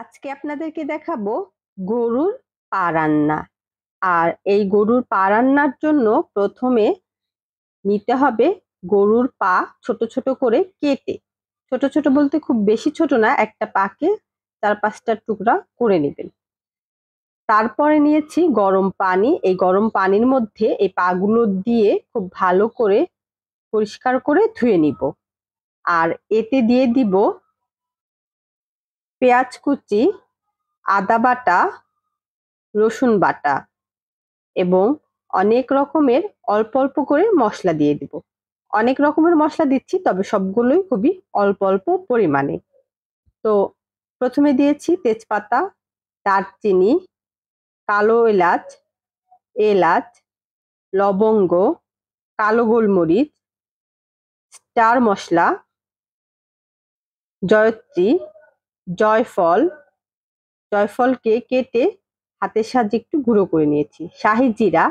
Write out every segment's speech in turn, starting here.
আজকে আপনাদেরকে দেখাবো গরুর পা রান্না আর এই গরুর পা রান্নার জন্য প্রথমে নিতে হবে গরুর পা ছোট ছোট করে কেটে ছোট ছোট বলতে খুব বেশি ছোট না একটা পাকে চার পাঁচটা টুকরা করে নেবেন তারপরে নিয়েছি গরম পানি এই গরম পানির মধ্যে এই পাগুলো দিয়ে খুব ভালো করে পরিষ্কার করে ধুয়ে নিব আর এতে দিয়ে দিব পেঁয়াজ কুচি আদা বাটা রসুন বাটা এবং অনেক রকমের অল্প অল্প করে মশলা দিয়ে দিব অনেক রকমের মশলা দিচ্ছি তবে সবগুলোই খুবই অল্প অল্প পরিমাণে তো প্রথমে দিয়েছি তেজপাতা দারচিনি কালো এলাচ এলাচ লবঙ্গ কালো গোলমরিচ স্টার মশলা জয়ত্রী জয়ফল জয়ফলকে কেটে হাতের সাহায্যে একটু গুঁড়ো করে নিয়েছি শাহি জিরা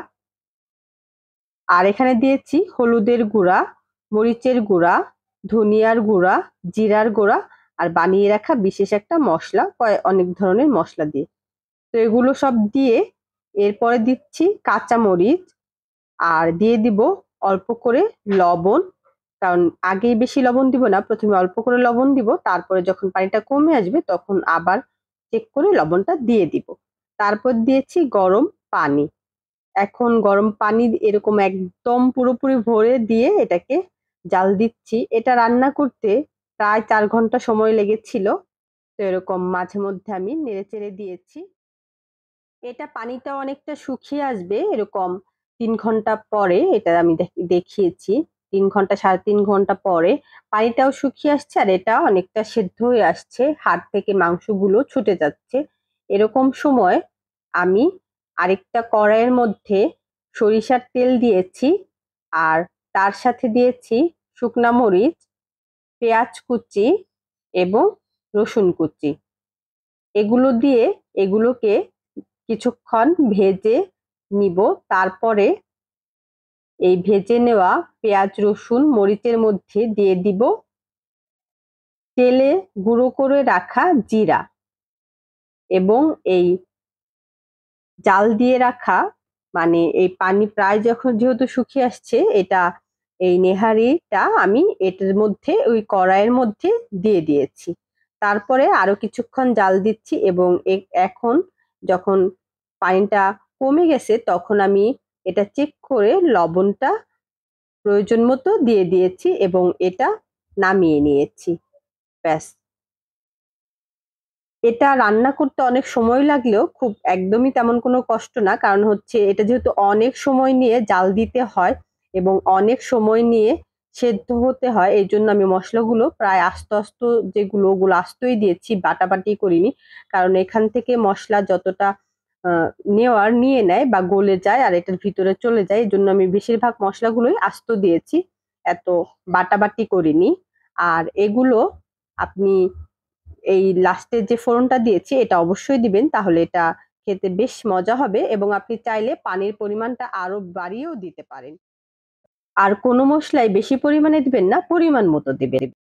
আর এখানে দিয়েছি হলুদের গুঁড়া মরিচের গুঁড়া ধনিয়ার গুঁড়া জিরার গুঁড়া আর বানিয়ে রাখা বিশেষ একটা মশলা অনেক ধরনের মশলা দিয়ে তো এগুলো সব দিয়ে এরপরে দিচ্ছি কাঁচা মরিচ আর দিয়ে দিব অল্প করে লবণ কারণ আগেই বেশি লবণ দিব না প্রথমে অল্প করে লবণ দিব তারপরে যখন পানিটা কমে আসবে তখন আবার চেক করে লবণটা দিয়ে দিব তারপর দিয়েছি গরম পানি এখন গরম পানি এরকম একদম পুরোপুরি ভরে দিয়ে এটাকে জাল দিচ্ছি এটা রান্না করতে প্রায় চার ঘন্টা সময় লেগেছিল তো এরকম মাঝে মধ্যে আমি নেড়ে চেড়ে দিয়েছি এটা পানিটা অনেকটা শুকিয়ে আসবে এরকম তিন ঘন্টা পরে এটা আমি দেখিয়েছি তিন ঘন্টা সাড়ে তিন ঘন্টা পরে পানিটাও শুকিয়ে আসছে আর এটা অনেকটা সেদ্ধ হয়ে আসছে হাত থেকে মাংসগুলো ছুটে যাচ্ছে এরকম সময় আমি আরেকটা কড়াইয়ের মধ্যে সরিষার তেল দিয়েছি আর তার সাথে দিয়েছি শুকনা মরিচ পেঁয়াজ কুচি এবং রসুন কুচি এগুলো দিয়ে এগুলোকে কিছুক্ষণ ভেজে নিব তারপরে এই ভেজে নেওয়া পেঁয়াজ রসুন মরিচের মধ্যে দিয়ে দিব তেলে গুঁড়ো করে রাখা জিরা এবং এই জাল দিয়ে রাখা মানে এই পানি প্রায় যখন যেহেতু শুকিয়ে আসছে এটা এই নেহারিটা আমি এটার মধ্যে ওই কড়াইয়ের মধ্যে দিয়ে দিয়েছি তারপরে আরো কিছুক্ষণ জাল দিচ্ছি এবং এখন যখন পানিটা কমে গেছে তখন আমি এটা চেক করে লবণটা প্রয়োজন মতো দিয়ে দিয়েছি এবং এটা নামিয়ে নিয়েছি ব্যাস এটা রান্না করতে অনেক সময় লাগলেও খুব একদমই তেমন কোনো কষ্ট না কারণ হচ্ছে এটা যেহেতু অনেক সময় নিয়ে জাল দিতে হয় এবং অনেক সময় নিয়ে সেদ্ধ হতে হয় এই জন্য আমি মশলাগুলো প্রায় আস্ত আস্ত যেগুলো ওগুলো আস্তই দিয়েছি বাটাবাটি করিনি কারণ এখান থেকে মশলা যতটা নেওয়ার নিয়ে নেয় বা গলে যায় আর এটার ভিতরে চলে যায় এই জন্য আমি বেশিরভাগ মশলাগুলোই আস্ত দিয়েছি এত বাটাবাটি করিনি আর এগুলো আপনি এই লাস্টের যে ফোড়নটা দিয়েছি এটা অবশ্যই দিবেন তাহলে এটা খেতে বেশ মজা হবে এবং আপনি চাইলে পানির পরিমাণটা আরো বাড়িয়েও দিতে পারেন আর কোনো মশলাই বেশি পরিমাণে দিবেন না পরিমাণ মতো দিবেন